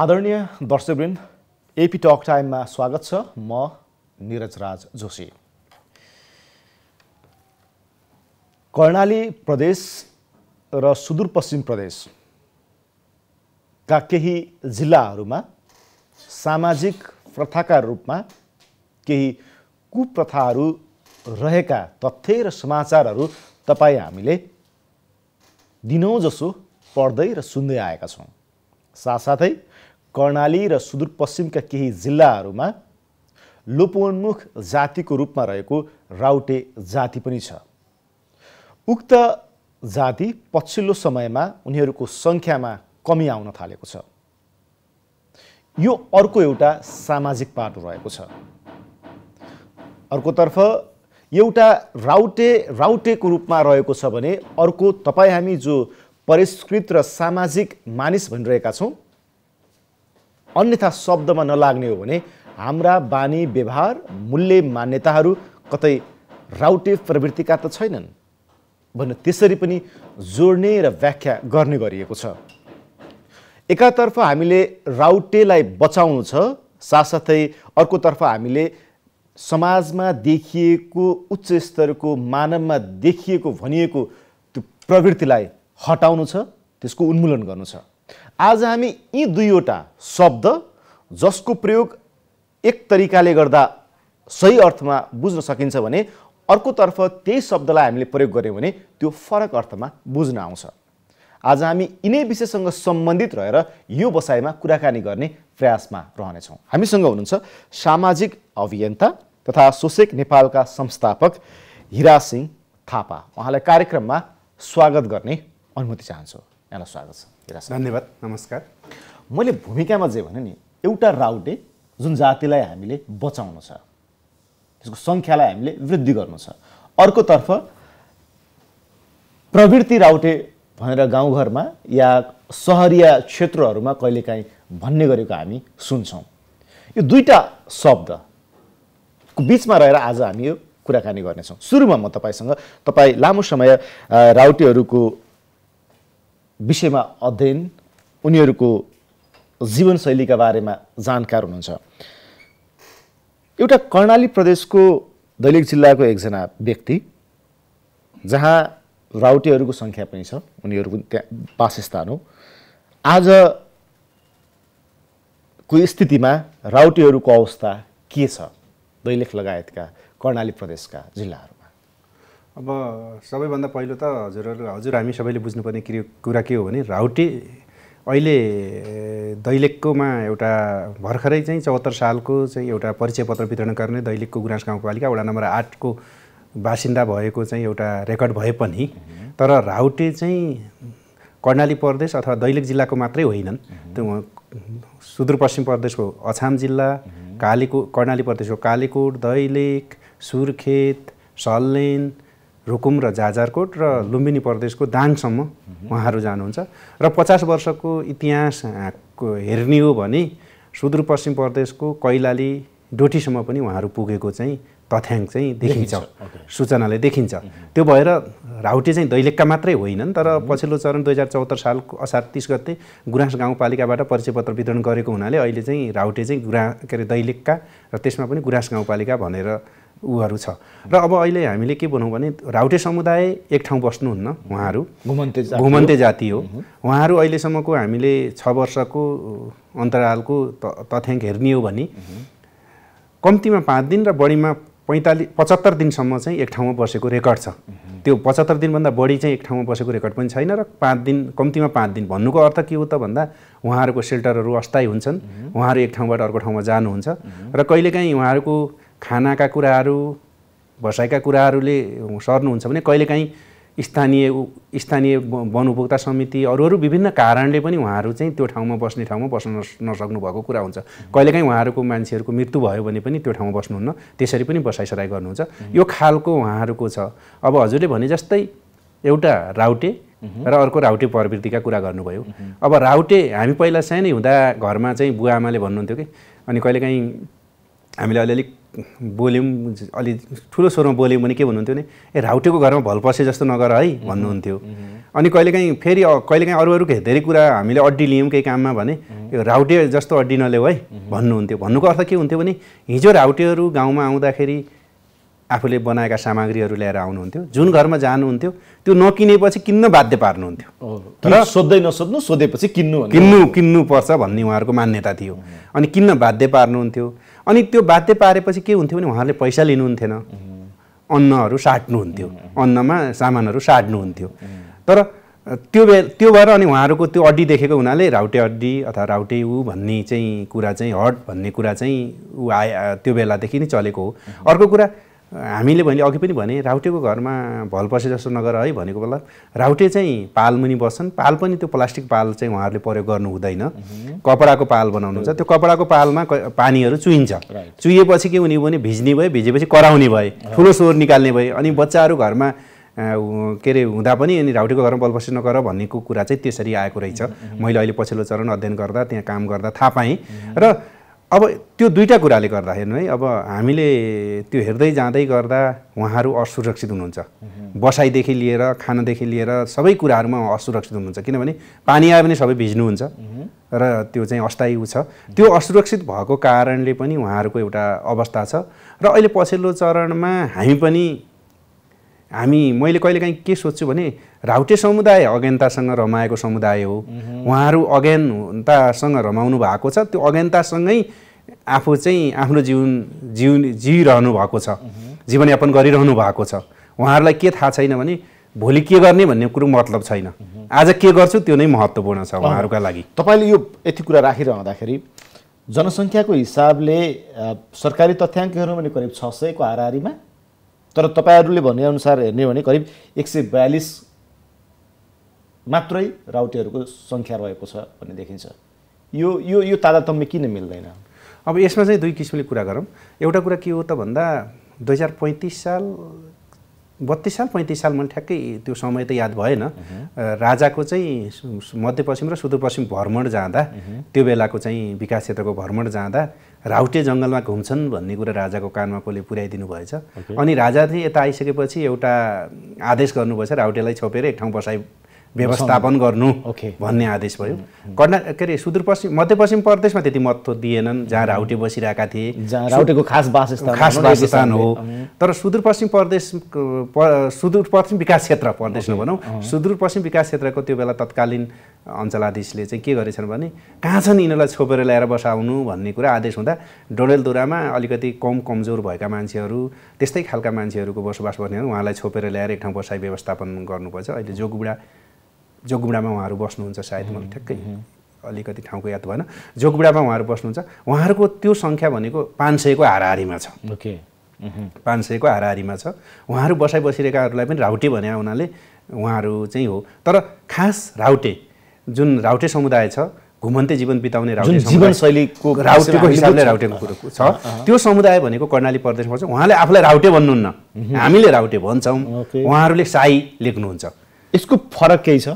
आदरणीय दर्शकवृन्द AP talk टाइममा स्वागत छ म निरज राज जोशी कर्णाली प्रदेश र सुदूरपश्चिम प्रदेशका केही जिल्लाहरूमा सामाजिक प्रथाका रूपमा केही कुप्रथाहरू रहेका तथ्य र समाचारहरू तपाईँ हामीले दिनौँ जसो पढ्दै र सुन्दै आएका छौँ साथसाथै कर्णाली र सुदूरपश्चिमका केही जिल्लाहरूमा लोपोन्मुख जातिको रूपमा रहेको राउटे जाति पनि छ उक्त जाति पछिल्लो समयमा उनीहरूको सङ्ख्यामा कमी आउन थालेको छ यो अर्को एउटा सामाजिक पाटो रहेको छ अर्कोतर्फ एउटा राउटे राउटेको रूपमा रहेको छ भने अर्को तपाईँ हामी जो परिष्कृत र सामाजिक मानिस भनिरहेका छौँ अन्यथा शब्दमा नलाग्ने हो भने हाम्रा बानी व्यवहार मूल्य मान्यताहरू कतै राउटे प्रवृत्तिका त छैनन् भन्न त्यसरी पनि जोड्ने र व्याख्या गर्ने गरिएको छ एकातर्फ हामीले राउटेलाई बचाउनु छ साथसाथै अर्कोतर्फ हामीले समाजमा देखिएको उच्च स्तरको मानवमा देखिएको भनिएको त्यो प्रवृत्तिलाई हटाउनु छ त्यसको उन्मूलन गर्नु छ आज हामी यी दुईवटा शब्द जसको प्रयोग एक तरिकाले गर्दा सही अर्थमा बुझ्न सकिन्छ भने अर्कोतर्फ त्यही शब्दलाई हामीले प्रयोग गऱ्यौँ भने त्यो फरक अर्थमा बुझ्न आउँछ आज हामी यिनै विषयसँग सम्बन्धित रहेर यो बसाइमा कुराकानी गर्ने प्रयासमा रहनेछौँ हामीसँग हुनुहुन्छ सामाजिक अभियन्ता तथा सोसेक नेपालका संस्थापक हिरा सिंह थापा उहाँलाई कार्यक्रममा स्वागत गर्ने अनुमति चाहन्छु यहाँलाई स्वागत छ धन्यवाद नमस्कार मैले भूमिकामा जे भने नि एउटा राउटे जुन जातिलाई हामीले बचाउनु छ त्यसको सङ्ख्यालाई हामीले वृद्धि गर्नु छ अर्कोतर्फ प्रवृत्ति राउटे भनेर गाउँघरमा या सहरिया क्षेत्रहरूमा कहिलेकाहीँ भन्ने गरेको हामी सुन्छौँ यो दुईवटा शब्दको बिचमा रहेर आज हामी यो कुराकानी गर्नेछौँ सुरुमा म तपाईँसँग तपाईँ लामो समय राउटेहरूको विषयमा अध्ययन उनीहरूको जीवनशैलीका बारेमा जानकार हुनुहुन्छ एउटा कर्णाली प्रदेशको दैलेख जिल्लाको एकजना व्यक्ति जहाँ राउटेहरूको सङ्ख्या पनि छ उनीहरूको त्यहाँ वासस्थान हो आजको स्थितिमा राउटेहरूको अवस्था के छ दैलेख लगायतका कर्णाली प्रदेशका जिल्लाहरूमा अब सबैभन्दा पहिलो त हजुरहरू हजुर हामी सबैले बुझ्नुपर्ने कुरा के हो भने राउटे अहिले दैलेखकोमा एउटा भर्खरै चाहिँ चौहत्तर सालको चाहिँ एउटा परिचय पत्र वितरण गर्ने दैलेखको गुराँस गाउँपालिका वडा नम्बर आठको बासिन्दा भएको चाहिँ एउटा रेकर्ड भए पनि तर राउटे चाहिँ कर्णाली प्रदेश अथवा दैलेख जिल्लाको मात्रै होइनन् त्यो सुदूरपश्चिम प्रदेशको अछाम जिल्ला कालीको कर्णाली प्रदेशको कालीकोट दैलेख सुर्खेत सल्लेन रुकुम र जाजरकोट र लुम्बिनी प्रदेशको दाङसम्म उहाँहरू जानुहुन्छ र पचास वर्षको इतिहास हेर्ने हो भने सुदूरपश्चिम प्रदेशको कैलाली डोटीसम्म पनि उहाँहरू पुगेको चाहिँ तथ्याङ्क चाहिँ देखिन्छ सूचनाले देखिन्छ त्यो भएर राउटे चाहिँ दैलेखका मात्रै होइनन् तर पछिल्लो चरण दुई हजार चौहत्तर सालको असार तिस गते गुराँस गाउँपालिकाबाट परिचय पत्र वितरण गरेको हुनाले अहिले चाहिँ राउटे चाहिँ गुरा के अरे दैलेखका र त्यसमा पनि गुराँस गाउँपालिका भनेर उहरू छ र अब अहिले हामीले के भनौँ भने राउटे समुदाय एक ठाउँ बस्नुहुन्न उहाँहरू घुमन्ते घुमन्ते जाति हो उहाँहरू अहिलेसम्मको हामीले छ वर्षको अन्तरालको तथ्याङ्क हेर्ने हो भने कम्तीमा पाँच दिन र बढीमा पैँतालिस पचहत्तर दिनसम्म चाहिँ एक ठाउँमा बसेको रेकर्ड छ त्यो पचहत्तर दिनभन्दा बढी चाहिँ एक ठाउँमा बसेको रेकर्ड पनि छैन र पाँच दिन कम्तीमा पाँच दिन भन्नुको अर्थ के हो त भन्दा उहाँहरूको सेल्टरहरू अस्थायी हुन्छन् उहाँहरू एक ठाउँबाट अर्को ठाउँमा जानुहुन्छ र कहिलेकाहीँ उहाँहरूको खानाका कुराहरू भसाइका कुराहरूले सर्नुहुन्छ भने कहिलेकाहीँ स्थानीय स्थानीय वन उपभोक्ता समिति अरू अरू विभिन्न कारणले पनि उहाँहरू चाहिँ त्यो ठाउँमा बस्ने ठाउँमा बस्न नसक्नु भएको कुरा हुन्छ कहिलेकाहीँ उहाँहरूको मान्छेहरूको मृत्यु भयो भने पनि त्यो ठाउँमा बस्नुहुन्न त्यसरी पनि बसाइसराई गर्नुहुन्छ यो खालको उहाँहरूको छ अब हजुरले भने जस्तै एउटा राउटे र अर्को राउटे प्रवृत्तिका कुरा गर्नुभयो अब राउटे हामी पहिला सानै हुँदा घरमा चाहिँ बुवा आमाले भन्नुहुन्थ्यो कि अनि कहिलेकाहीँ हामीले अलिअलि बोल्यौँ अलि ठुलो स्वरमा बोल्यौँ भने के भन्नुहुन्थ्यो भने ए राउटेको घरमा भल पसे जस्तो नगर है भन्नुहुन्थ्यो अनि कहिलेकाहीँ फेरि कहिलेकाहीँ अरू अरू धेरै कुरा हामीले अड्डी लियौँ केही काममा भने यो राउटे जस्तो अड्डी नल्याउ है भन्नुहुन्थ्यो भन्नुको अर्थ के हुन्थ्यो भने हिजो राउटेहरू गाउँमा आउँदाखेरि आफूले बनाएका सामग्रीहरू ल्याएर आउनुहुन्थ्यो जुन घरमा जानुहुन्थ्यो त्यो नकिनेपछि किन्न बाध्य पार्नुहुन्थ्यो तर सोध्दै नसोध्नु सोधेपछि किन्नु किन्नु किन्नुपर्छ भन्ने उहाँहरूको मान्यता थियो अनि किन्न बाध्य पार्नुहुन्थ्यो अनि त्यो बाध्य पारेपछि के हुन्थ्यो भने उहाँहरूले पैसा लिनुहुन्थेन अन्नहरू साट्नुहुन्थ्यो अन्नमा सामानहरू साट्नुहुन्थ्यो तर त्यो बे त्यो भएर अनि उहाँहरूको त्यो अड्डी देखेको हुनाले राउटे अड्डी अथवा राउटे ऊ भन्ने चाहिँ कुरा चाहिँ हट भन्ने कुरा चाहिँ ऊ आए त्यो बेलादेखि नै चलेको हो अर्को कुरा हामीले भने अघि पनि भने राउटेको घरमा भल पसे जस्तो नगर है भनेको बेला राउटे चाहिँ पाल मुनि बस्छन् पाल पनि त्यो प्लास्टिक पाल चाहिँ उहाँहरूले प्रयोग गर्नु हुँदैन कपडाको पाल बनाउनुहुन्छ त्यो कपडाको पालमा पानीहरू चुहिन्छ चुहिएपछि के हुने भने भिज्ने भयो भिजेपछि कराउने भए ठुलो स्वर निकाल्ने भए अनि बच्चाहरू घरमा के अरे हुँदा पनि अनि राउटेको घरमा भलपसे नगर भन्नेको कुरा चाहिँ त्यसरी आएको रहेछ मैले अहिले पछिल्लो चरण अध्ययन गर्दा त्यहाँ काम गर्दा थाहा पाएँ र अब त्यो दुईवटा कुराले गर्दा हेर्नु है अब हामीले त्यो हेर्दै जाँदै गर्दा उहाँहरू असुरक्षित हुनुहुन्छ बसाइदेखि लिएर खानादेखि लिएर सबै कुराहरूमा असुरक्षित हुनुहुन्छ किनभने पानी आयो भने सबै भिज्नुहुन्छ र त्यो चाहिँ अस्थायी छ त्यो असुरक्षित भएको कारणले पनि उहाँहरूको एउटा अवस्था छ र अहिले पछिल्लो चरणमा हामी पनि हामी मैले कहिलेकाहीँ के सोध्छु भने राउटे समुदाय अज्ञानतासँग रमाएको समुदाय हो उहाँहरू अज्ञानतासँग रमाउनु भएको छ त्यो अज्ञानतासँगै आफू चाहिँ आफ्नो जीवन जिउ जिइरहनु भएको छ जीवनयापन गरिरहनु भएको छ उहाँहरूलाई के थाहा छैन भने भोलि के गर्ने भन्ने कुरो मतलब छैन आज के गर्छु त्यो नै महत्त्वपूर्ण छ उहाँहरूका लागि तपाईँले यो यति कुरा राखिरहँदाखेरि जनसङ्ख्याको हिसाबले सरकारी तथ्याङ्कहरू भने करिब छ सयको हाराहारीमा तर तपाईँहरूले भनेअनुसार हेर्ने भने करिब एक सय बयालिस मात्रै राउटेहरूको सङ्ख्या रहेको छ भन्ने देखिन्छ यो यो यो तादातम्य किन मिल्दैन अब यसमा चाहिँ दुई किसिमले कुरा गरौँ एउटा कुरा के हो त भन्दा दुई हजार पैँतिस साल बत्तिस साल पैँतिस साल मैले ठ्याक्कै त्यो समय त याद भएन राजाको चाहिँ मध्यपश्चिम र सुदूरपश्चिम भ्रमण जाँदा त्यो बेलाको चाहिँ विकास क्षेत्रको भ्रमण जाँदा राउटे जङ्गलमा घुम्छन् भन्ने कुरा राजाको कानमा कसले पुर्याइदिनु भएछ अनि राजा चाहिँ यता आइसकेपछि एउटा आदेश गर्नुपर्छ राउटेलाई छोपेर एक ठाउँ बसाइ व्यवस्थापन गर्नु भन्ने आदेश भयो कर्ना के अरे सुदूरपश्चिम मध्यपश्चिम प्रदेशमा त्यति महत्त्व दिएनन् जहाँ राउटे बसिरहेका थिए राउटेको खास बासस्थान खास बासस्थान हो तर सुदूरपश्चिम प्रदेश सुदूरपश्चिम विकास क्षेत्र प्रदेश नभनौँ सुदूरपश्चिम विकास क्षेत्रको त्यो बेला तत्कालीन अञ्चलाधीशले चाहिँ के गरेछन् भने कहाँ छन् यिनीहरूलाई छोपेर ल्याएर बसाउनु भन्ने कुरा आदेश हुँदा डोडेलधुरामा अलिकति कम कमजोर भएका मान्छेहरू त्यस्तै खालका मान्छेहरूको बसोबास गर्नेहरू उहाँलाई छोपेर ल्याएर एक ठाउँ बसाइ व्यवस्थापन गर्नुपर्छ अहिले जोगबुढा जोगबुडामा उहाँहरू बस्नुहुन्छ सायद मलाई ठ्याक्कै अलिकति ठाउँको याद भएन जोगबुडामा उहाँहरू बस्नुहुन्छ उहाँहरूको त्यो सङ्ख्या भनेको पाँच सयको हाराहारीमा छ ओके पाँच सयको हाराहारीमा छ उहाँहरू बसाइ बसिरहेकाहरूलाई पनि राउटे भने हुनाले उहाँहरू चाहिँ हो तर खास राउटे जुन राउटे समुदाय छ घुमन्ते जीवन बिताउने राउटे जीवनशैलीको राउटेको हिसाबले राउटेको कुरो छ त्यो समुदाय भनेको कर्णाली प्रदेशमा चाहिँ उहाँले आफूलाई राउटे भन्नुहुन्न हामीले राउटे भन्छौँ उहाँहरूले साई लेख्नुहुन्छ यसको फरक केही छ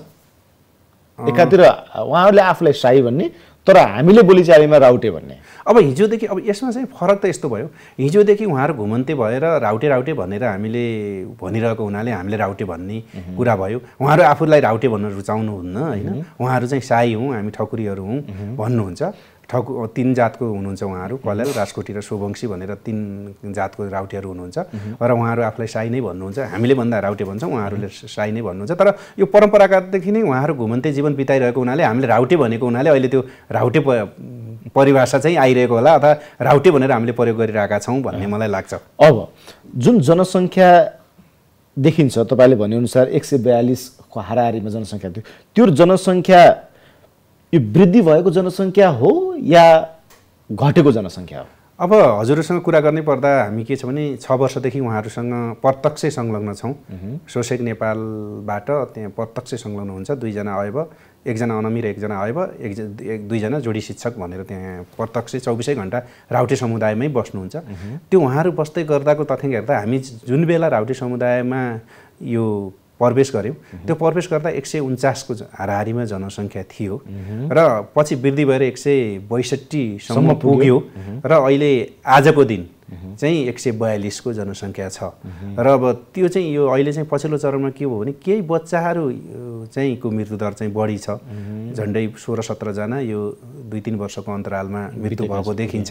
एकातिर उहाँहरूले आफूलाई साई भन्ने तर हामीले बोलीचालीमा राउटे भन्ने अब हिजोदेखि अब यसमा चाहिँ फरक त यस्तो भयो हिजोदेखि उहाँहरू घुमन्ते भएर राउटे राउटे भनेर हामीले भनिरहेको हुनाले हामीले राउटे भन्ने कुरा भयो उहाँहरू आफूलाई राउटे भन्न रुचाउनुहुन्न होइन उहाँहरू चाहिँ साई हौँ हामी ठकुरीहरू हौँ भन्नुहुन्छ ठाउँको तिन जातको हुनुहुन्छ उहाँहरू कलेल राजकोटी र सोवंशी भनेर तिन जातको राउटेहरू हुनुहुन्छ र उहाँहरू आफूलाई साई नै भन्नुहुन्छ हामीले भन्दा राउटे भन्छौँ उहाँहरूले साई नै भन्नुहुन्छ तर यो परम्परागतदेखि नै उहाँहरू घुमन्ते जीवन बिताइरहेको हुनाले हामीले राउटे भनेको हुनाले अहिले त्यो राउटे परिभाषा चाहिँ आइरहेको होला अथवा राउटे भनेर हामीले प्रयोग गरिरहेका छौँ भन्ने मलाई लाग्छ अब जुन जनसङ्ख्या देखिन्छ तपाईँले भनेअनुसार एक सय बयालिसको हाराहारीमा जनसङ्ख्या थियो त्यो जनसङ्ख्या यो वृद्धि भएको जनसङ्ख्या हो या घटेको जनसङ्ख्या हो अब हजुरहरूसँग कुरा गर्नै पर्दा हामी के छ भने छ वर्षदेखि उहाँहरूसँग प्रत्यक्ष संलग्न छौँ सोसेक नेपालबाट त्यहाँ प्रत्यक्ष संलग्न हुन्छ दुईजना अयव एकजना अनमी र एकजना अयव एक दुईजना जोडी शिक्षक भनेर त्यहाँ प्रत्यक्ष चौबिसै घन्टा राउटे समुदायमै बस्नुहुन्छ त्यो उहाँहरू बस्दै गर्दाको तथ्याङ्क हेर्दा हामी जुन बेला राउटे समुदायमा यो प्रवेश गऱ्यौँ त्यो प्रवेश गर्दा एक सय उन्चासको हाराहारीमा जनसङ्ख्या थियो र पछि वृद्धि भएर एक सय बैसठीसम्म पुग्यो र अहिले आजको दिन चाहिँ एक सय बयालिसको जनसङ्ख्या छ र अब त्यो चाहिँ यो अहिले चाहिँ पछिल्लो चरणमा के भयो भने केही बच्चाहरू चाहिँ को मृत्युदर चाहिँ बढी छ झन्डै सोह्र सत्रजना यो दुई तिन वर्षको अन्तरालमा मृत्यु भएको देखिन्छ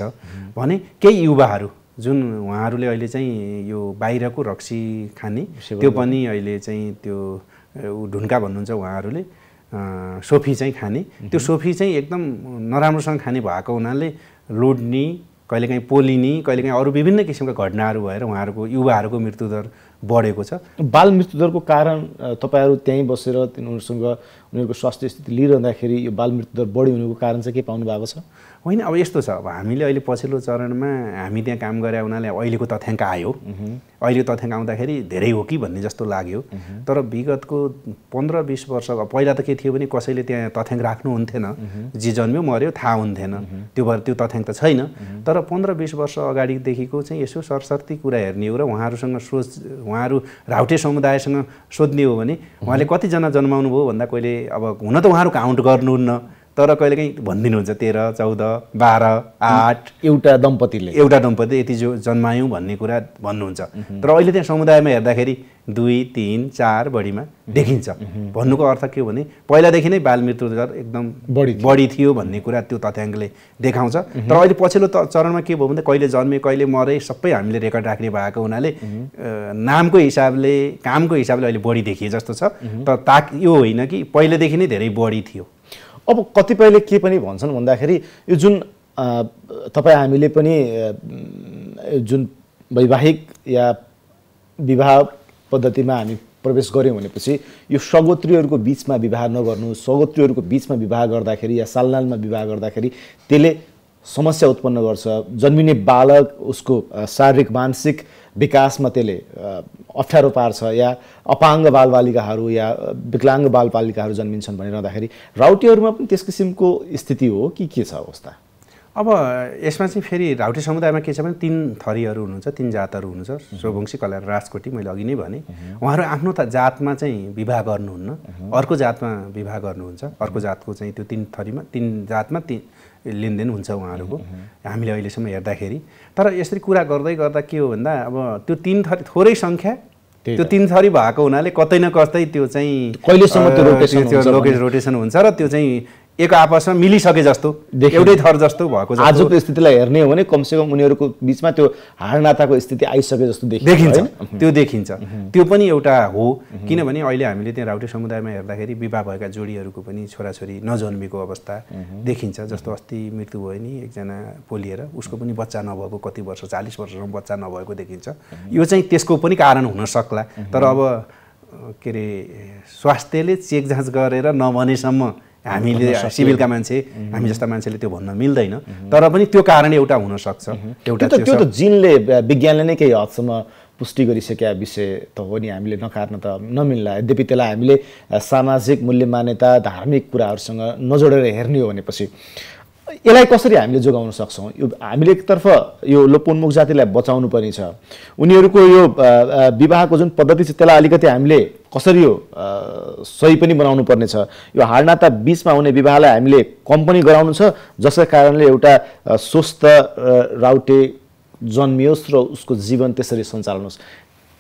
भने केही युवाहरू जुन उहाँहरूले अहिले चाहिँ यो बाहिरको रक्सी खाने त्यो पनि अहिले चाहिँ त्यो ढुन्का भन्नुहुन्छ उहाँहरूले सोफी चाहिँ खाने त्यो सोफी चाहिँ एकदम नराम्रोसँग खाने भएको हुनाले लोड्ने कहिलेकाहीँ पोलिने कहिलेकाहीँ अरू विभिन्न किसिमका घटनाहरू भएर उहाँहरूको युवाहरूको मृत्युदर बढेको छ बाल मृत्युदरको कारण तपाईँहरू त्यहीँ बसेर उनीहरूसँग उनीहरूको स्वास्थ्य स्थिति लिइरहँदाखेरि यो बाल मृत्युदर बढी हुनुको कारण चाहिँ के पाउनु भएको छ होइन अब यस्तो छ अब हामीले अहिले पछिल्लो चरणमा हामी त्यहाँ काम गरे हुनाले अहिलेको तथ्याङ्क आयो अहिले तथ्याङ्क आउँदाखेरि धेरै हो कि भन्ने जस्तो लाग्यो तर विगतको पन्ध्र बिस वर्ष पहिला त के थियो भने कसैले त्यहाँ तथ्याङ्क राख्नु हुन्थेन जे जन्म्यो मऱ्यो थाहा हुन्थेन त्यो भएर त्यो तथ्याङ्क त छैन तर पन्ध्र बिस वर्ष अगाडिदेखिको चाहिँ यसो सरसर्ती कुरा हेर्ने हो र उहाँहरूसँग सोच उहाँहरू राउटे समुदायसँग सोध्ने हो भने उहाँले कतिजना जन्माउनु भयो भन्दा कहिले अब हुन त उहाँहरू काउन्ट गर्नुहुन्न तर कहिलेकाहीँ भनिदिनुहुन्छ तेह्र चौध बाह्र आठ एउटा दम्पतिले एउटा दम्पति यति जो जन्मायौँ भन्ने कुरा भन्नुहुन्छ तर अहिले त्यहाँ समुदायमा हेर्दाखेरि दुई तिन चार बढीमा देखिन्छ भन्नुको अर्थ के हो भने पहिलादेखि नै बाल मृत्यु दर एकदम बढी बढी थियो भन्ने कुरा त्यो तथ्याङ्कले देखाउँछ तर अहिले पछिल्लो त चरणमा के भयो भने कहिले जन्मे कहिले मरे सबै हामीले रेकर्ड राख्ने भएको हुनाले नामको हिसाबले कामको हिसाबले अहिले बढी देखिए जस्तो छ तर ताक यो होइन कि पहिलेदेखि नै धेरै बढी थियो अब कतिपयले के पनि भन्छन् भन्दाखेरि यो जुन तपाईँ हामीले पनि जुन वैवाहिक या विवाह पद्धतिमा हामी प्रवेश गऱ्यौँ भनेपछि यो सगोत्रीहरूको बिचमा विवाह नगर्नु सगोत्रीहरूको बिचमा विवाह गर्दाखेरि या सालनालमा विवाह गर्दाखेरि त्यसले समस्या उत्पन्न गर्छ जन्मिने बालक उसको शारीरिक मानसिक विकासमा त्यसले अप्ठ्यारो पार्छ या अपाङ्ग बालबालिकाहरू या विकलाङ्ग बालबालिकाहरू जन्मिन्छन् भनिरहँदाखेरि राउटेहरूमा पनि त्यस किसिमको स्थिति हो कि के छ अवस्था अब यसमा चाहिँ फेरि राउटे समुदायमा के छ भने तिन थरीहरू हुनुहुन्छ तिन जातहरू हुनुहुन्छ सोभुङसी कल्याण राजकोटी मैले अघि नै भने उहाँहरू आफ्नो त जातमा चाहिँ विवाह गर्नुहुन्न अर्को जातमा विवाह गर्नुहुन्छ अर्को जातको चाहिँ त्यो तिन थरीमा तिन जातमा तिन लेनदेन हुन्छ उहाँहरूको हामीले अहिलेसम्म हेर्दाखेरि तर यसरी कुरा गर्दै गर्दा के हो भन्दा अब त्यो तिन थरी थोरै सङ्ख्या त्यो तिन थरी भएको हुनाले कतै न कतै त्यो चाहिँ कहिलेसम्म त्यो रोटेसन हुन्छ र त्यो चाहिँ एक आपसमा मिलिसके जस्तो एउटै थर जस्तो भएको आजको स्थितिलाई हेर्ने हो भने कमसेकम उनीहरूको बिचमा त्यो हाडनाताको स्थिति आइसके जस्तो देखिन्छ त्यो देखिन्छ त्यो पनि एउटा हो किनभने अहिले हामीले त्यहाँ राउटे समुदायमा हेर्दाखेरि विवाह भएका जोडीहरूको पनि छोराछोरी नजन्मेको अवस्था देखिन्छ जस्तो अस्ति मृत्यु भयो नि एकजना पोलिएर उसको पनि बच्चा नभएको कति वर्ष चालिस वर्षसम्म बच्चा नभएको देखिन्छ यो चाहिँ त्यसको पनि कारण हुन हुनसक्ला तर अब के अरे स्वास्थ्यले चेक जाँच गरेर नभनेसम्म हामीले सिभिलका मान्छे हामी जस्ता मान्छेले त्यो भन्न मिल्दैन तर पनि त्यो कारण एउटा हुनसक्छ एउटा त्यो त जिनले विज्ञानले नै केही हदसम्म पुष्टि गरिसकेका विषय त हो नि हामीले नकार्न त नमिल्ला यद्यपि त्यसलाई हामीले सामाजिक मूल्य मान्यता धार्मिक कुराहरूसँग नजोडेर हेर्ने हो भनेपछि यसलाई कसरी हामीले जोगाउन सक्छौँ यो हामीले एकतर्फ यो लोपोन्मुख जातिलाई बचाउनु पनि छ उनीहरूको यो विवाहको जुन पद्धति छ त्यसलाई अलिकति हामीले कसरी यो सही पनि बनाउनु पर्नेछ यो हाडनाता बिचमा हुने विवाहलाई हामीले कम पनि गराउनु छ जसका कारणले एउटा स्वस्थ राउटे जन्मियोस् र उसको जीवन त्यसरी सञ्चालन होस्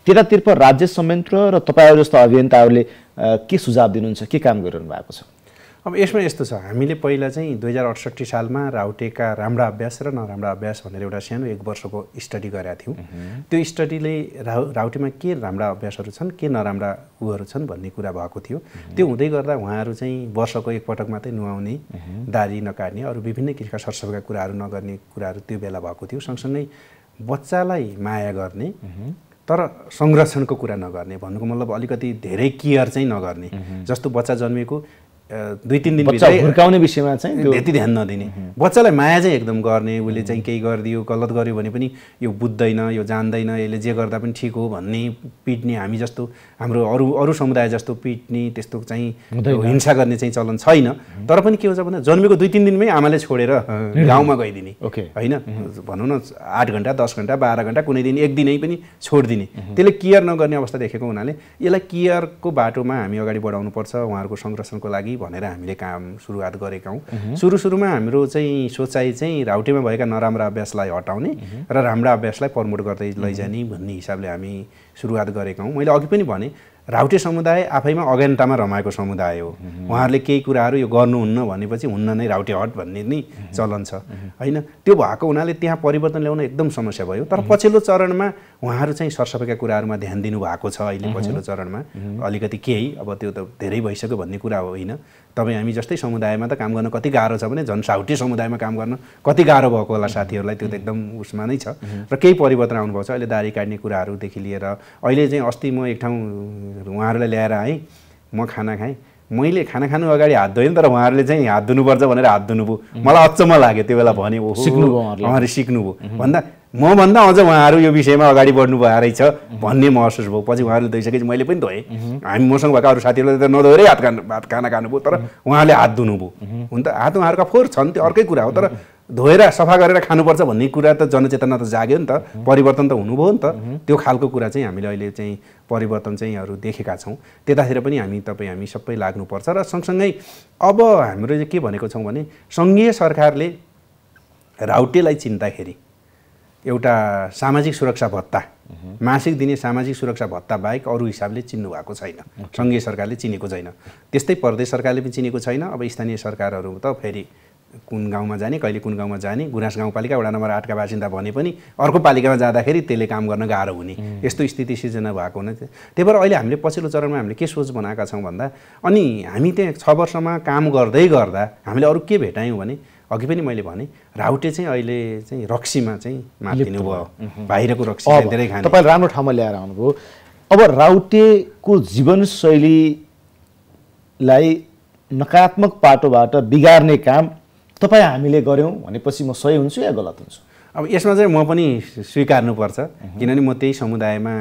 त्यतातिर्फ राज्य संयन्त्र र तपाईँहरू जस्तो अभियन्ताहरूले के सुझाव दिनुहुन्छ के काम गरिरहनु भएको छ अब यसमा यस्तो छ हामीले पहिला चाहिँ दुई हजार अठसट्ठी सालमा राउटेका राम्रा अभ्यास र नराम्रा अभ्यास भनेर एउटा सानो एक वर्षको स्टडी गरेका थियौँ त्यो स्टडीले राउ राउटेमा के राम्रा अभ्यासहरू छन् के नराम्रा उहरू छन् भन्ने कुरा भएको थियो त्यो हुँदै गर्दा उहाँहरू चाहिँ वर्षको एकपटक मात्रै नुहाउने दारी नकाट्ने अरू विभिन्न किसिमका सरसफका कुराहरू नगर्ने कुराहरू त्यो बेला भएको थियो सँगसँगै बच्चालाई माया गर्ने तर संरक्षणको कुरा नगर्ने भन्नुको मतलब अलिकति धेरै केयर चाहिँ नगर्ने जस्तो बच्चा जन्मेको दुई तिन दिन हुर्काउने विषयमा चाहिँ त्यति ध्यान नदिने बच्चालाई माया चाहिँ एकदम गर्ने उसले चाहिँ केही गरिदियो गलत गर्यो भने पनि यो बुझ्दैन यो जान्दैन यसले जे गर्दा पनि ठिक हो भन्ने पिट्ने हामी जस्तो हाम्रो अरू अरू समुदाय जस्तो पिट्ने त्यस्तो चाहिँ हिंसा गर्ने चाहिँ चलन छैन तर पनि के हुन्छ भन्दा जन्मेको दुई तिन दिनमै आमाले छोडेर गाउँमा गइदिने ओके होइन भनौँ न आठ घन्टा दस घन्टा बाह्र घन्टा कुनै दिन एक दिनै पनि छोडिदिने त्यसले केयर नगर्ने अवस्था देखेको हुनाले यसलाई केयरको बाटोमा हामी अगाडि बढाउनुपर्छ उहाँहरूको संरक्षणको लागि भनेर हामीले काम सुरुवात गरेका हौँ सुरु सुरुमा हाम्रो चाहिँ सोचाइ चाहिँ राउटेमा भएका नराम्रा अभ्यासलाई हटाउने र राम्रा अभ्यासलाई प्रमोट गर्दै लैजाने भन्ने हिसाबले हामी सुरुवात गरेका हौँ मैले अघि पनि भने राउटे समुदाय आफैमा अज्ञानतामा रमाएको समुदाय हो उहाँहरूले केही कुराहरू यो गर्नुहुन्न भनेपछि हुन्न नै राउटे हट भन्ने नै चलन छ होइन त्यो भएको हुनाले त्यहाँ परिवर्तन ल्याउन एकदम समस्या भयो तर पछिल्लो चरणमा उहाँहरू चाहिँ सरसफाइका कुराहरूमा ध्यान दिनुभएको छ अहिले पछिल्लो चरणमा अलिकति केही अब त्यो त धेरै भइसक्यो भन्ने कुरा होइन तपाईँ हामी जस्तै समुदायमा त काम गर्न कति गाह्रो छ भने झन् साउटी समुदायमा काम गर्न कति गाह्रो भएको होला साथीहरूलाई त्यो त एकदम उसमा नै छ र केही परिवर्तन आउनुभएको छ अहिले दारी काट्ने कुराहरूदेखि लिएर अहिले चाहिँ अस्ति म एक ठाउँ उहाँहरूलाई ल्याएर आएँ म खाना खाएँ मैले खाना खानु अगाडि हात धोएँ तर उहाँहरूले चाहिँ हात धुनुपर्छ भनेर हात धुनुभयो मलाई अचम्म लाग्यो त्यो बेला भने ओहो उहाँहरू सिक्नुभयो भन्दा मभन्दा अझ उहाँहरू यो विषयमा अगाडि बढ्नु भए रहेछ भन्ने महसुस भयो पछि उहाँहरूले धोइसकेपछि मैले पनि धोएँ हामी मसँग भएका अरू साथीहरूले त नधोएरै हात खानु हात खाना खानुभयो तर उहाँले हात धुनुभयो हुन त हात उहाँहरूका फोहोर छन् त्यो अर्कै कुरा हो तर धोएर सफा गरेर खानुपर्छ भन्ने कुरा त जनचेतना त जाग्यो नि त परिवर्तन त हुनुभयो नि त त्यो खालको कुरा चाहिँ हामीले अहिले चाहिँ परिवर्तन चाहिँ यहाँहरू देखेका छौँ त्यतातिर पनि हामी तपाईँ हामी सबै लाग्नुपर्छ र सँगसँगै अब हाम्रो के भनेको छौँ भने सङ्घीय सरकारले राउटेलाई चिन्दाखेरि एउटा सामाजिक सुरक्षा भत्ता मासिक दिने सामाजिक सुरक्षा भत्ता बाहेक अरू हिसाबले चिन्नु भएको छैन सङ्घीय सरकारले चिनेको छैन त्यस्तै प्रदेश सरकारले पनि चिनेको छैन अब स्थानीय सरकारहरू त फेरि कुन गाउँमा जाने कहिले कुन गाउँमा जाने गुराँस गाउँपालिका वडा नम्बर आठका बासिन्दा भने पनि अर्को पालिकामा जाँदाखेरि त्यसले काम गर्न गाह्रो हुने यस्तो स्थिति सिर्जना भएको हुन त्यही भएर अहिले हामीले पछिल्लो चरणमा हामीले के सोच बनाएका छौँ भन्दा अनि हामी त्यहाँ छ वर्षमा काम गर्दै गर्दा हामीले अरू के भेटायौँ भने अघि पनि मैले भनेँ राउटे चाहिँ अहिले चाहिँ रक्सीमा चाहिँ माथिनु भयो बाहिरको रक्सी धेरै खाने तपाईँ राम्रो ठाउँमा ल्याएर आउनुभयो अब राउटेको जीवनशैलीलाई नकारात्मक पाटोबाट बिगार्ने काम तपाईँ हामीले गऱ्यौँ भनेपछि म सही हुन्छु या गलत हुन्छु अब यसमा चाहिँ म पनि स्वीकार्नुपर्छ किनभने म त्यही समुदायमा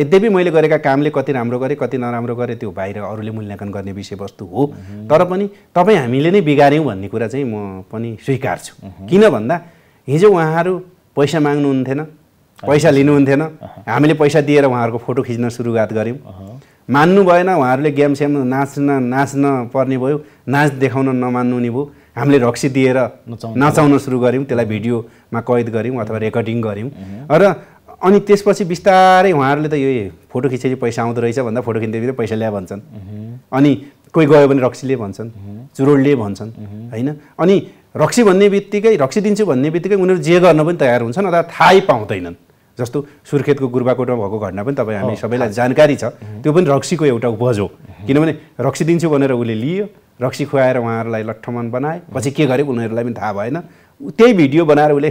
यद्यपि मैले गरेका कामले कति राम्रो गरेँ कति नराम्रो गरेँ त्यो बाहिर अरूले मूल्याङ्कन गर्ने विषयवस्तु हो तर पनि तपाईँ हामीले नै बिगार्यौँ भन्ने कुरा चाहिँ म पनि स्वीकार्छु किन भन्दा हिजो उहाँहरू पैसा माग्नुहुन्थेन पैसा लिनुहुन्थेन हामीले पैसा दिएर उहाँहरूको फोटो खिच्न सुरुवात गऱ्यौँ मान्नु भएन उहाँहरूले गेम सेम नाच्न नाच्न पर्ने भयो नाच देखाउन नमान्नु नि भयो हामीले रक्सी दिएर नचाउन सुरु गऱ्यौँ त्यसलाई भिडियोमा कैद गऱ्यौँ अथवा रेकर्डिङ गऱ्यौँ र अनि त्यसपछि बिस्तारै उहाँहरूले त यो फोटो खिचेपछि पैसा आउँदो रहेछ भन्दा फोटो खिच्दै पैसा ल्या भन्छन् अनि कोही गयो भने रक्सीले भन्छन् चुरोडले भन्छन् होइन अनि रक्सी भन्ने बित्तिकै रक्सी दिन्छु भन्ने बित्तिकै उनीहरू जे गर्न पनि तयार हुन्छन् अथवा थाहै पाउँदैनन् जस्तो सुर्खेतको गुरुबाकोटमा भएको घटना पनि तपाईँ हामी सबैलाई जानकारी छ त्यो पनि रक्सीको एउटा उपज हो किनभने रक्सी दिन्छु भनेर उसले लियो रक्सी खुवाएर उहाँहरूलाई लट्ठमन बनाए पछि के गरे उनीहरूलाई पनि थाहा भएन त्यही भिडियो बनाएर उसले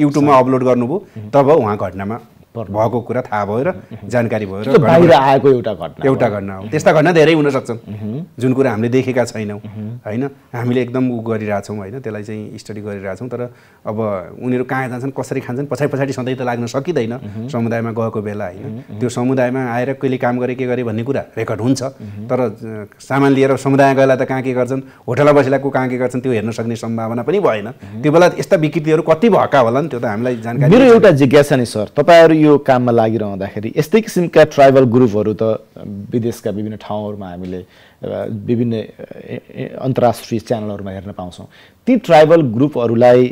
युट्युबमा अपलोड गर्नुभयो तब उहाँ घटनामा भएको कुरा थाहा भयो र जानकारी भयो र बाहिर आएको एउटा घटना एउटा घटना हो त्यस्ता घटना धेरै हुनसक्छन् जुन कुरा हामीले देखेका छैनौँ होइन हामीले एकदम ऊ गरिरहेछौँ होइन त्यसलाई चाहिँ स्टडी गरिरहेछौँ तर अब उनीहरू कहाँ जान्छन् कसरी खान्छन् पछाडि पछाडि सधैँ त लाग्न सकिँदैन समुदायमा गएको बेला होइन त्यो समुदायमा आएर कहिले काम गरे के गरे भन्ने कुरा रेकर्ड हुन्छ तर सामान लिएर समुदाय गएला त कहाँ के गर्छन् होटलमा बसेलाको कहाँ के गर्छन् त्यो हेर्न सक्ने सम्भावना पनि भएन त्यो बेला यस्ता विकृतिहरू कति भएका होला नि त्यो त हामीलाई जानकारी मेरो एउटा जिज्ञासा नि सर तपाईँहरू यो काममा लागिरहँदाखेरि यस्तै किसिमका ट्राइबल ग्रुपहरू त विदेशका विभिन्न ठाउँहरूमा हामीले विभिन्न अन्तर्राष्ट्रिय च्यानलहरूमा हेर्न पाउँछौँ ती ट्राइबल ग्रुपहरूलाई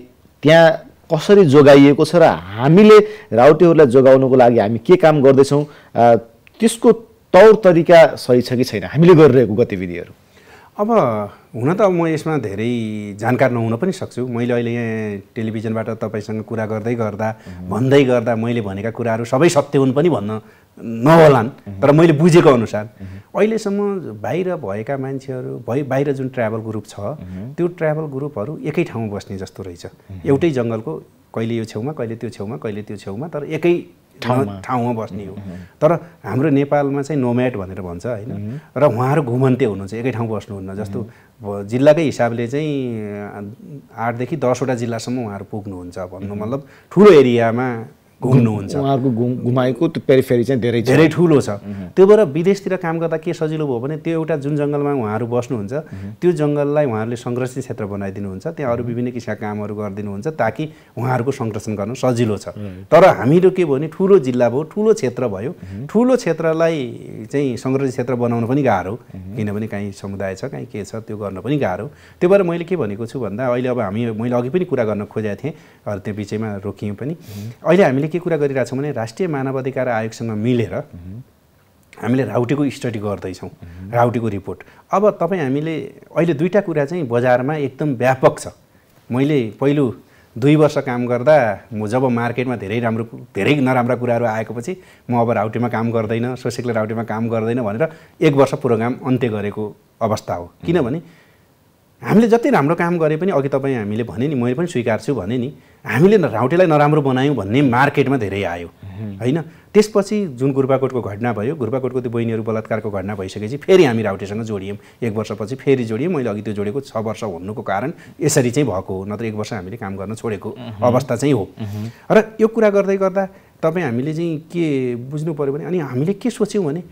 त्यहाँ कसरी जोगाइएको छ र हामीले राउटेहरूलाई जोगाउनुको लागि हामी के काम गर्दैछौँ त्यसको तौर तरिका सही छ कि छैन हामीले गरिरहेको गतिविधिहरू अब हुन त म यसमा धेरै जानकार नहुन पनि सक्छु मैले अहिले यहाँ टेलिभिजनबाट तपाईँसँग कुरा गर्दै गर्दा भन्दै गर्दा मैले भनेका कुराहरू सबै सत्य हुन् पनि भन्न नहोलान् तर मैले बुझेको अनुसार अहिलेसम्म बाहिर भएका मान्छेहरू भइ बाहिर जुन ट्राभल ग्रुप छ त्यो ट्राभल ग्रुपहरू एकै ठाउँ बस्ने जस्तो रहेछ एउटै जङ्गलको कहिले यो छेउमा कहिले त्यो छेउमा कहिले त्यो छेउमा तर एकै ठाउँ ठाउँमा बस्ने हो तर हाम्रो नेपालमा चाहिँ नोम्याट भनेर भन्छ होइन र उहाँहरू घुमन्ते हुनुहुन्छ एकै ठाउँ बस्नुहुन्न जस्तो जिल्लाकै हिसाबले चाहिँ आठदेखि दसवटा जिल्लासम्म उहाँहरू पुग्नुहुन्छ भन्नु मतलब ठुलो एरियामा घुम्नुहुन्छ उहाँहरूको घुम घुमाएको त्यो पेरिफेरी चाहिँ धेरै धेरै ठुलो छ त्यो भएर विदेशतिर काम गर्दा के सजिलो भयो भने त्यो एउटा जुन जङ्गलमा उहाँहरू बस्नुहुन्छ त्यो जङ्गललाई उहाँहरूले संरक्षित क्षेत्र बनाइदिनुहुन्छ त्यहाँ अरू विभिन्न किसिमका कामहरू गरिदिनुहुन्छ ताकि उहाँहरूको संरक्षण गर्न सजिलो छ तर हामीले के भयो भने ठुलो जिल्ला भयो ठुलो क्षेत्र भयो ठुलो क्षेत्रलाई चाहिँ संरक्षित क्षेत्र बनाउन पनि गाह्रो किनभने काहीँ समुदाय छ काहीँ के छ त्यो गर्न पनि गाह्रो त्यो भएर मैले के भनेको छु भन्दा अहिले अब हामी मैले अघि पनि कुरा गर्न खोजेको थिएँ अरू त्यो विषयमा रोकियौँ पनि अहिले हामीले के कुरा गरिरहेछौँ भने राष्ट्रिय मानवाधिकार आयोगसँग मिलेर हामीले राउटेको स्टडी गर्दैछौँ राउटेको रिपोर्ट अब तपाईँ हामीले अहिले दुईवटा कुरा चाहिँ बजारमा एकदम व्यापक छ मैले पहिलो दुई वर्ष काम गर्दा म जब मार्केटमा धेरै राम्रो धेरै नराम्रा कुराहरू आएकोपछि म अब राउटेमा काम गर्दैन सोसेकले राउटेमा काम गर्दैन भनेर एक वर्ष प्रोग्राम अन्त्य गरेको अवस्था हो किनभने हामीले जति राम्रो काम गरे पनि अघि तपाईँ हामीले भने नि मैले पनि छु भने नि हामीले राउटेलाई नराम्रो बनायौँ भन्ने मार्केटमा धेरै आयो होइन त्यसपछि जुन गुर्पाकोटको घटना भयो गुर्पाकोटको त्यो बहिनीहरू बलात्कारको घटना भइसकेपछि फेरि हामी राउटेसँग जोडियौँ एक वर्षपछि फेरि जोडियौँ मैले अघि त्यो जोडेको छ वर्ष हुनुको कारण यसरी चाहिँ भएको हो नत्र एक वर्ष हामीले काम गर्न छोडेको अवस्था चाहिँ हो र यो कुरा गर्दै गर्दा तपाईँ हामीले चाहिँ के बुझ्नु पऱ्यो भने अनि हामीले के सोच्यौँ भने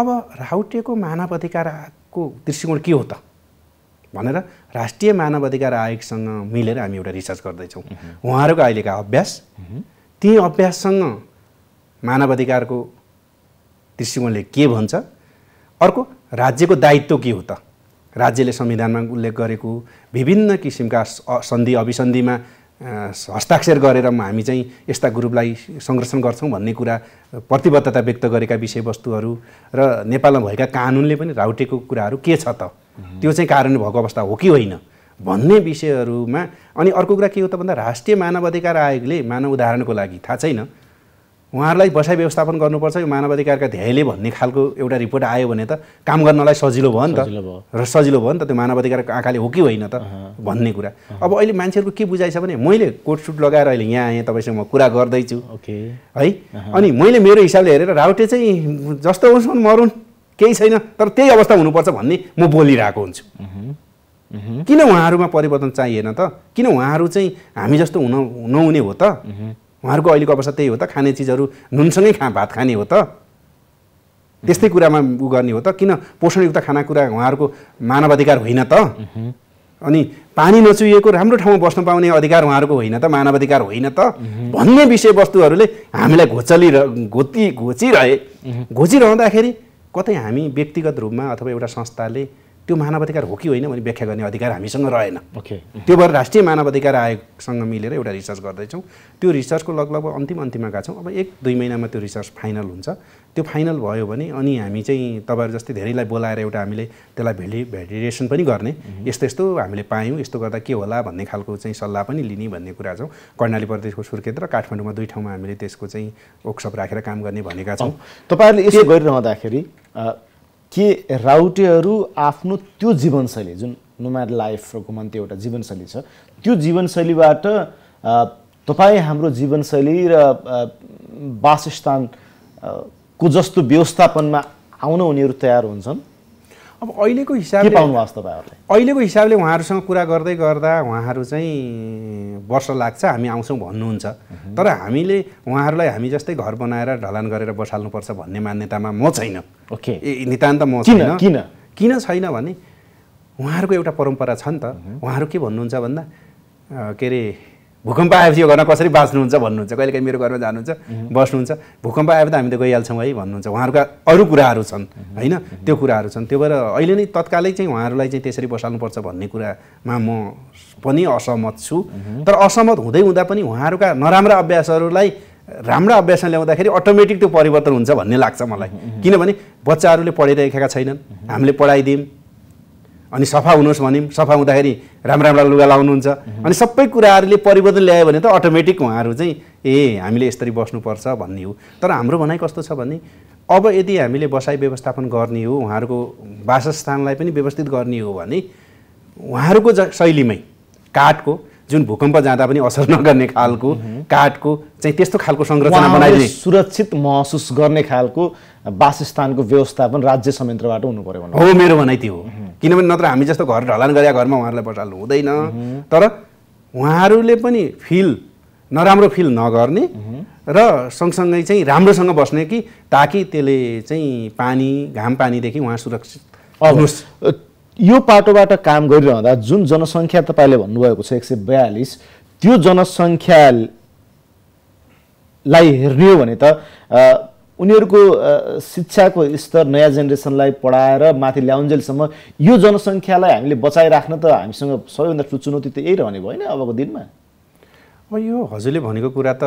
अब राउटेको मानव अधिकारको दृष्टिकोण के हो त भनेर राष्ट्रिय मानव अधिकार आयोगसँग मिलेर हामी एउटा रिसर्च गर्दैछौँ उहाँहरूको अहिलेका अभ्यास ती अभ्याससँग मानव अधिकारको दृष्टिकोणले के भन्छ अर्को राज्यको दायित्व के हो त राज्यले संविधानमा उल्लेख गरेको विभिन्न किसिमका सन्धि अभिसन्धिमा हस्ताक्षर गरेर हामी चाहिँ यस्ता ग्रुपलाई संरक्षण गर्छौँ भन्ने कुरा प्रतिबद्धता व्यक्त गरेका विषयवस्तुहरू र नेपालमा भएका कानुनले पनि राउटेको कुराहरू के छ त त्यो चाहिँ कारण भएको अवस्था हो कि होइन भन्ने विषयहरूमा अनि अर्को कुरा के हो त भन्दा राष्ट्रिय मानव अधिकार आयोगले मानव उदाहरणको लागि थाहा छैन उहाँहरूलाई बसाइ व्यवस्थापन गर्नुपर्छ यो मानव अधिकारका ध्यायले भन्ने खालको एउटा रिपोर्ट आयो भने त काम गर्नलाई सजिलो भयो नि त र सजिलो भयो नि त त्यो मानव अधिकारको आँखाले हो कि होइन त भन्ने कुरा अब अहिले मान्छेहरूको के बुझाइ छ भने मैले कोट सुट लगाएर अहिले यहाँ आएँ तपाईँसँग म कुरा गर्दैछु है अनि मैले मेरो हिसाबले हेरेर राउटे चाहिँ जस्तो होस् मरुन् केही छैन तर त्यही अवस्था हुनुपर्छ भन्ने म बोलिरहेको हुन्छु किन उहाँहरूमा परिवर्तन चाहिएन त किन उहाँहरू चाहिँ हामी जस्तो हुन नहुने हो त उहाँहरूको अहिलेको अवस्था त्यही हो त खाने चिजहरू नुनसँगै खा भात खाने हो त त्यस्तै कुरामा उ गर्ने हो त किन पोषणयुक्त खाना कुरा उहाँहरूको मानवाधिकार होइन त अनि पानी नचुहिएको राम्रो ठाउँमा बस्न पाउने अधिकार उहाँहरूको होइन त मानवाधिकार होइन त भन्ने विषयवस्तुहरूले हामीलाई घोचली घोती घोचिरहे घोचिरहँदाखेरि कतै हामी व्यक्तिगत रूपमा अथवा एउटा संस्थाले त्यो मानवाधिकार हो कि होइन भने व्याख्या गर्ने अधिकार हामीसँग रहेन ओके त्यो भएर राष्ट्रिय मानवाधिकार आयोगसँग मिलेर एउटा रिसर्च गर्दैछौँ त्यो रिसर्चको लगभग अन्तिम अन्तिममा गएको छौँ अब एक दुई महिनामा त्यो रिसर्च फाइनल हुन्छ त्यो फाइनल भयो भने अनि हामी चाहिँ तपाईँहरू जस्तै धेरैलाई बोलाएर एउटा हामीले त्यसलाई भेलि भेलिडेसन पनि गर्ने यस्तो यस्तो हामीले पायौँ यस्तो गर्दा के होला भन्ने खालको चाहिँ सल्लाह पनि लिने भन्ने कुरा छौँ कर्णाली प्रदेशको सुर्खेत र काठमाडौँमा दुई ठाउँमा हामीले त्यसको चाहिँ वर्कसप राखेर काम गर्ने भनेका छौँ तपाईँहरूले यसो गरिरहँदाखेरि के राउटेहरू आफ्नो त्यो जीवनशैली जुन लाइफ लाइफको मन्ते एउटा जीवनशैली छ त्यो जीवनशैलीबाट तपाईँ हाम्रो जीवनशैली र वासस्थानको जस्तो व्यवस्थापनमा आउन उनीहरू तयार हुन्छन् अब अहिलेको हिसाबले पाउनुभयो तपाईँहरूले अहिलेको हिसाबले उहाँहरूसँग कुरा गर्दै गर्दा उहाँहरू चाहिँ वर्ष लाग्छ हामी आउँछौँ भन्नुहुन्छ तर हामीले उहाँहरूलाई हामी जस्तै घर बनाएर ढलान गरेर बसाल्नुपर्छ भन्ने मान्यतामा म छैन ओके ए नितान्त म छैन किन किन छैन भने उहाँहरूको एउटा परम्परा छ नि त उहाँहरू के भन्नुहुन्छ भन्दा के अरे भूकम्प आएपछि यो घरमा कसरी बाँच्नुहुन्छ भन्नुहुन्छ कहिलेकाहीँ मेरो घरमा जानुहुन्छ बस्नुहुन्छ भूकम्प आयो त हामी त गइहाल्छौँ है भन्नुहुन्छ उहाँहरूका अरू कुराहरू छन् होइन त्यो कुराहरू छन् त्यो भएर अहिले नै तत्कालै चाहिँ उहाँहरूलाई चाहिँ त्यसरी बसाल्नुपर्छ भन्ने कुरामा म पनि असहमत छु तर असहमत हुँदै हुँदा पनि उहाँहरूका नराम्रा अभ्यासहरूलाई राम्रा अभ्यासमा ल्याउँदाखेरि अटोमेटिक त्यो परिवर्तन हुन्छ भन्ने लाग्छ मलाई किनभने बच्चाहरूले पढिरहेका छैनन् हामीले पढाइदियौँ अनि सफा हुनुहोस् भन्यौँ सफा हुँदाखेरि राम्रा राम्रा लुगा लाउनुहुन्छ अनि सबै कुराहरूले परिवर्तन ल्यायो भने त अटोमेटिक उहाँहरू चाहिँ ए हामीले यसरी बस्नुपर्छ भन्ने हो तर हाम्रो भनाइ कस्तो छ भने अब यदि हामीले बसाइ व्यवस्थापन गर्ने हो उहाँहरूको वासस्थानलाई पनि व्यवस्थित गर्ने हो भने उहाँहरूको ज शैलीमै काठको जुन भूकम्प जाँदा पनि असर नगर्ने खालको काठको चाहिँ त्यस्तो खालको संरचना बनाइदिने सुरक्षित महसुस गर्ने खालको वासस्थानको व्यवस्थापन राज्य संयन्त्रबाट हुनु पर्यो हो मेरो भनाइ त्यो हो किनभने नत्र हामी जस्तो घर ढलान गरेका घरमा उहाँहरूलाई बसाल्नु हुँदैन तर उहाँहरूले पनि फिल नराम्रो फिल नगर्ने र सँगसँगै चाहिँ राम्रोसँग बस्ने कि ताकि त्यसले चाहिँ पानी घाम पानीदेखि उहाँ सुरक्षित यो पाटोबाट काम गरिरहँदा जुन जनसङ्ख्या तपाईँले भन्नुभएको छ एक सय बयालिस त्यो जनसङ्ख्यालाई हेर्ने हो भने त उनीहरूको शिक्षाको स्तर नयाँ जेनेरेसनलाई पढाएर माथि ल्याउन्जेलसम्म यो जनसङ्ख्यालाई हामीले बचाइराख्न त हामीसँग सबैभन्दा ठुलो चुनौती त यही रहने भयो होइन अबको दिनमा अब यो हजुरले भनेको कुरा त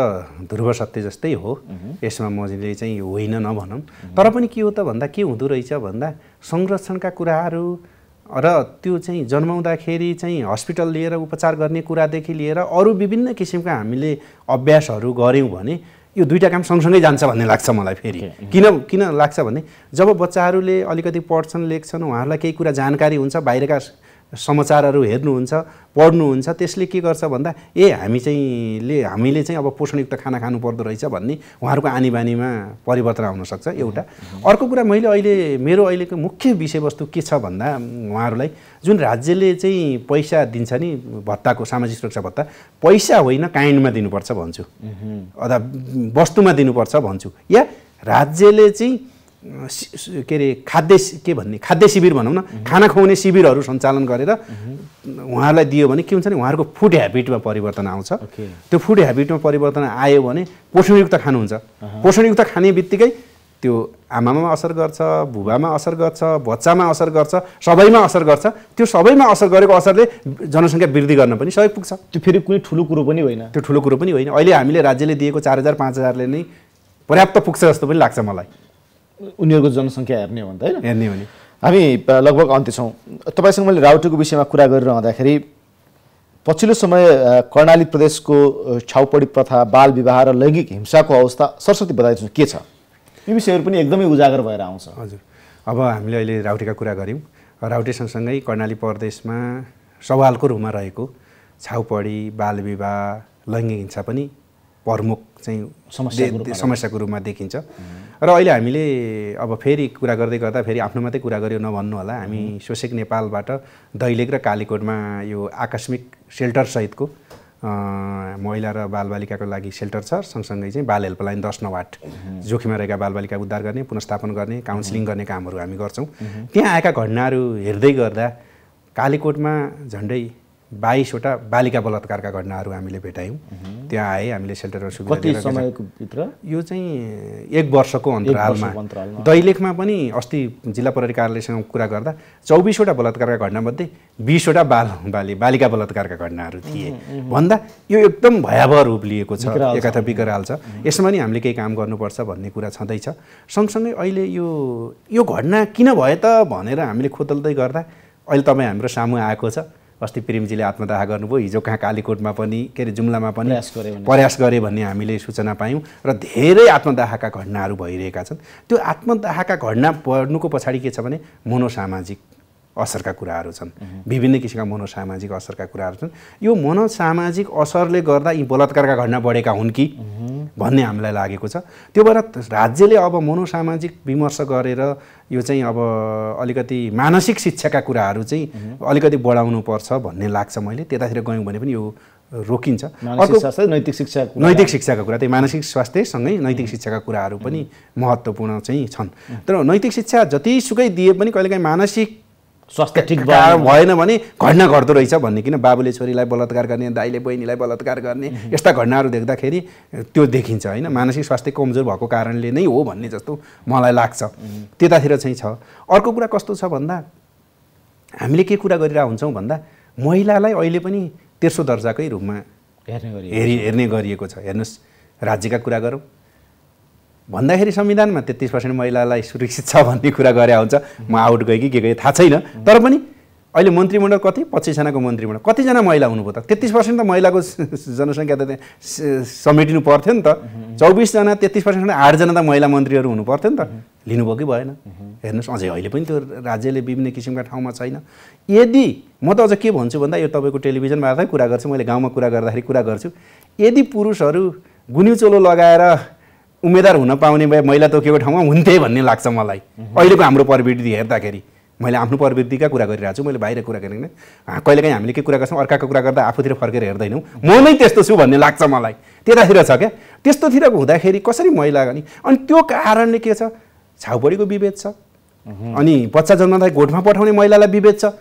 ध्रुव सत्य जस्तै हो यसमा म चाहिँ होइन नभनौँ तर पनि के हो त भन्दा के हुँदो रहेछ भन्दा संरक्षणका कुराहरू र त्यो चाहिँ जन्माउँदाखेरि चाहिँ हस्पिटल लिएर उपचार गर्ने कुरादेखि लिएर अरू विभिन्न किसिमका हामीले अभ्यासहरू गऱ्यौँ भने यो दुईवटा काम सँगसँगै जान्छ भन्ने लाग्छ मलाई फेरि किन किन लाग्छ भने जब बच्चाहरूले अलिकति पढ्छन् लेख्छन् उहाँहरूलाई केही कुरा जानकारी हुन्छ बाहिरका समाचारहरू हेर्नुहुन्छ पढ्नुहुन्छ त्यसले के गर्छ भन्दा ए हामी चाहिँ ले हामीले चाहिँ अब पोषणयुक्त खाना खानु पर्दो रहेछ भन्ने उहाँहरूको आनी बानीमा परिवर्तन आउनसक्छ एउटा अर्को कुरा मैले अहिले मेरो अहिलेको मुख्य विषयवस्तु के छ भन्दा उहाँहरूलाई जुन राज्यले चाहिँ पैसा दिन्छ नि भत्ताको सामाजिक सुरक्षा भत्ता पैसा होइन काइन्डमा दिनुपर्छ भन्छु अथवा वस्तुमा दिनुपर्छ भन्छु या राज्यले चाहिँ के अरे खाद्य के भन्ने खाद्य शिविर भनौँ न खाना खुवाउने शिविरहरू सञ्चालन गरेर उहाँहरूलाई दियो भने के हुन्छ भने उहाँहरूको फुड ह्याबिटमा परिवर्तन आउँछ त्यो फुड ह्याबिटमा परिवर्तन आयो भने पोषणयुक्त खानुहुन्छ पोषणयुक्त खाने बित्तिकै त्यो आमामा असर गर्छ भुबामा असर गर्छ बच्चामा असर गर्छ सबैमा असर गर्छ त्यो सबैमा असर गरेको असरले जनसङ्ख्या वृद्धि गर्न पनि सहयोग पुग्छ त्यो फेरि कुनै ठुलो कुरो पनि होइन त्यो ठुलो कुरो पनि होइन अहिले हामीले राज्यले दिएको चार हजार पाँच हजारले नै पर्याप्त पुग्छ जस्तो पनि लाग्छ मलाई उनीहरूको जनसङ्ख्या हेर्ने हो भने त होइन हेर्ने हो भने हामी लगभग अन्त्य छौँ तपाईँसँग मैले राउटेको विषयमा कुरा गरिरहँदाखेरि पछिल्लो समय कर्णाली प्रदेशको छाउपडी प्रथा बाल विवाह र लैङ्गिक हिंसाको अवस्था सरस्वती बताइदिन्छु के छ यो विषयहरू पनि एकदमै उजागर भएर आउँछ हजुर अब हामीले अहिले राउटेका कुरा गऱ्यौँ राउटे सँगसँगै कर्णाली प्रदेशमा सवालको रूपमा रहेको छाउपडी बाल विवाह लैङ्गिक हिंसा पनि प्रमुख चाहिँ समस्या समस्याको रूपमा देखिन्छ र अहिले हामीले अब फेरि कुरा गर्दै गर्दा फेरि आफ्नो मात्रै कुरा गऱ्यो नभन्नु होला हामी सोसेक नेपालबाट दैलेख र कालीकोटमा यो आकस्मिक सेल्टरसहितको महिला र बालबालिकाको लागि सेल्टर छ सँगसँगै चाहिँ बाल हेल्पलाइन दस नवाट जोखिममा रहेका बालबालिका उद्धार गर्ने पुनस्थापन गर्ने काउन्सिलिङ गर्ने कामहरू हामी गर्छौँ त्यहाँ आएका घटनाहरू हेर्दै गर्दा कालीकोटमा झन्डै बाइसवटा बालिका बलात्कारका घटनाहरू हामीले भेटायौँ त्यहाँ आए हामीले सेल्टर कति समयभित्र यो चाहिँ एक वर्षको अन्तरालमा दैलेखमा पनि अस्ति जिल्ला प्रहरी कार्यालयसँग कुरा गर्दा चौबिसवटा बलात्कारका घटनामध्ये बिसवटा बाल बाली बालिका बलात्कारका घटनाहरू थिए भन्दा यो एकदम भयावह रूप लिएको छ एकाथा बिकराल छ यसमा नि हामीले केही काम गर्नुपर्छ भन्ने कुरा छँदैछ सँगसँगै अहिले यो यो घटना किन भयो त भनेर हामीले खोतल्दै गर्दा अहिले तपाईँ हाम्रो सामु आएको छ अस्ति प्रेमजीले आत्मदाह गर्नुभयो हिजो कहाँ कालीकोटमा पनि के अरे जुम्लामा पनि प्रयास गरे भन्ने हामीले सूचना पायौँ र धेरै आत्मदाहका घटनाहरू भइरहेका छन् त्यो आत्मदाहका घटना पर्नुको पछाडि के छ भने मनोसामाजिक असरका कुराहरू छन् विभिन्न किसिमका मनोसामाजिक असरका कुराहरू छन् यो मनोसामाजिक असरले गर्दा यी बलात्कारका घटना बढेका हुन् कि भन्ने हामीलाई लागेको छ त्यो भएर राज्यले अब मनोसामाजिक विमर्श गरेर यो चाहिँ अब अलिकति मानसिक शिक्षाका कुराहरू चाहिँ अलिकति बढाउनुपर्छ भन्ने लाग्छ मैले त्यतातिर गयौँ भने पनि यो रोकिन्छ अर्को नैतिक शिक्षा नैतिक शिक्षाको कुरा त्यही मानसिक स्वास्थ्यसँगै नैतिक शिक्षाका कुराहरू पनि महत्त्वपूर्ण चाहिँ छन् तर नैतिक शिक्षा जतिसुकै दिए पनि कहिलेकाहीँ मानसिक स्वास्थ्य ठिक भएन भने घटना घट्दो रहेछ भन्ने किन बाबुले छोरीलाई बलात्कार गर्ने दाइले बहिनीलाई बलात्कार गर्ने यस्ता घटनाहरू देख्दाखेरि त्यो देखिन्छ होइन मानसिक स्वास्थ्य कमजोर भएको कारणले नै हो भन्ने जस्तो मलाई लाग्छ त्यतातिर चाहिँ छ अर्को कुरा कस्तो छ भन्दा हामीले के कुरा गरिरहेको हुन्छौँ भन्दा महिलालाई अहिले पनि तेर्सो दर्जाकै रूपमा हेर्ने हेर्ने गरिएको छ हेर्नुहोस् राज्यका कुरा गरौँ भन्दाखेरि संविधानमा तेत्तिस पर्सेन्ट महिलालाई सुरक्षित छ भन्ने कुरा गरे हुन्छ म आउट गएँ कि के गएँ थाहा छैन तर पनि अहिले मन्त्रीमण्डल कति पच्चिसजनाको मन्त्रीमण्डल कतिजना महिला हुनुभयो त तेत्तिस पर्सेन्ट त महिलाको जनसङ्ख्या त समेटिनु पर्थ्यो नि त चौबिसजना तेत्तिस पर्सेन्ट आठजना त महिला मन्त्रीहरू हुनु पर्थ्यो नि त लिनुभयो कि भएन हेर्नुहोस् अझै अहिले पनि त्यो राज्यले विभिन्न किसिमका ठाउँमा छैन यदि म त अझ के भन्छु भन्दा यो तपाईँको टेलिभिजन मार्फतै कुरा गर्छु मैले गाउँमा कुरा गर्दाखेरि कुरा गर्छु यदि पुरुषहरू गुन्युचोलो लगाएर उम्मेदवार हुन पाउने भए महिला तोकेको ठाउँमा हुन्थे भन्ने लाग्छ मलाई अहिलेको हाम्रो प्रवृत्ति हेर्दाखेरि मैले आफ्नो प्रवृत्तिका कुरा गरिरहेको छु मैले बाहिर कुरा गरेन कहिलेकाहीँ हामीले के कुरा गर्छौँ अर्काको कुरा गर्दा आफूतिर फर्केर हेर्दैनौँ म नै त्यस्तो छु भन्ने लाग्छ मलाई त्यतातिर छ क्या त्यस्तोतिर हुँदाखेरि कसरी महिला गर्ने अनि त्यो कारणले के छ छाउपडीको विभेद छ अनि बच्चा जन्मदाखेरि गोठमा पठाउने महिलालाई विभेद छ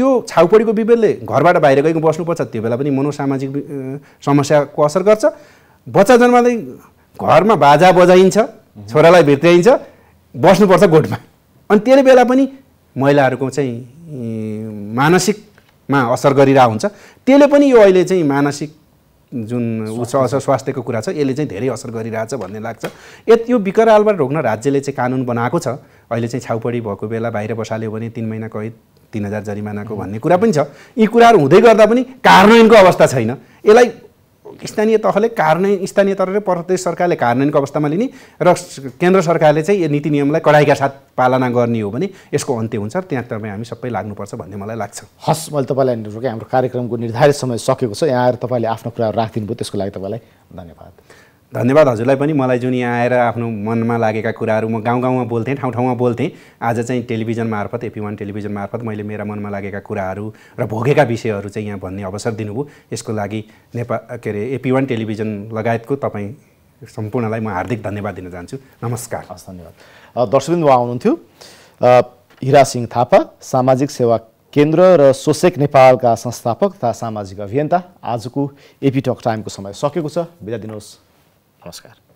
त्यो छाउपडीको विभेदले घरबाट बाहिर गएको बस्नुपर्छ त्यो बेला पनि मनोसामाजिक समस्याको असर गर्छ बच्चा जन्माउँदै घरमा बाजा बजाइन्छ छोरालाई भित्राइन्छ बस्नुपर्छ गोठमा अनि त्यसले बेला पनि महिलाहरूको चाहिँ मानसिकमा असर गरिरहेको हुन्छ त्यसले पनि यो अहिले चाहिँ मानसिक जुन उच्च अस स्वास्थ्यको कुरा छ यसले चाहिँ धेरै असर गरिरहेछ भन्ने लाग्छ यो विकरालबाट रोक्न राज्यले चाहिँ कानुन बनाएको छ अहिले चाहिँ छाउपडी भएको बेला बाहिर बसाल्यो भने तिन महिना कैद तिन हजार जरिमानाको भन्ने कुरा पनि छ यी कुराहरू हुँदै गर्दा पनि कार्यान्वयनको अवस्था छैन यसलाई स्थानीय तहले कार्यान्वयन स्थानीय तहले र प्रदेश सरकारले कार्यान्वयनको अवस्थामा लिने र केन्द्र सरकारले चाहिँ यो नीति नियमलाई कडाइका साथ पालना गर्ने हो भने यसको अन्त्य हुन्छ त्यहाँ तपाईँ हामी सबै लाग्नुपर्छ भन्ने मलाई लाग्छ हस् मैले तपाईँलाई रोकेँ हाम्रो कार्यक्रमको निर्धारित समय सकेको छ यहाँ आएर तपाईँले आफ्नो कुराहरू राखिदिनुभयो त्यसको लागि तपाईँलाई धन्यवाद धन्यवाद हजुरलाई पनि मलाई जुन यहाँ आएर आफ्नो मनमा लागेका कुराहरू म गाउँ गाउँमा बोल्थेँ ठाउँ ठाउँमा बोल्थेँ आज चाहिँ टेलिभिजन मार्फत एपी वान टेलिभिजन मार्फत मैले मेरा मनमा लागेका कुराहरू र भोगेका विषयहरू चाहिँ यहाँ भन्ने अवसर दिनुभयो यसको लागि नेपाल के अरे एपी वान टेलिभिजन लगायतको तपाईँ सम्पूर्णलाई म हार्दिक धन्यवाद दिन चाहन्छु नमस्कार हस् धन्यवाद दर्शबिन्दु उहाँ हुनुहुन्थ्यो हिरा सिंह थापा सामाजिक सेवा केन्द्र र सोसेक नेपालका संस्थापक तथा सामाजिक अभियन्ता आजको एपी टक टाइमको समय सकेको छ बिदा दिनुहोस् Namaskar.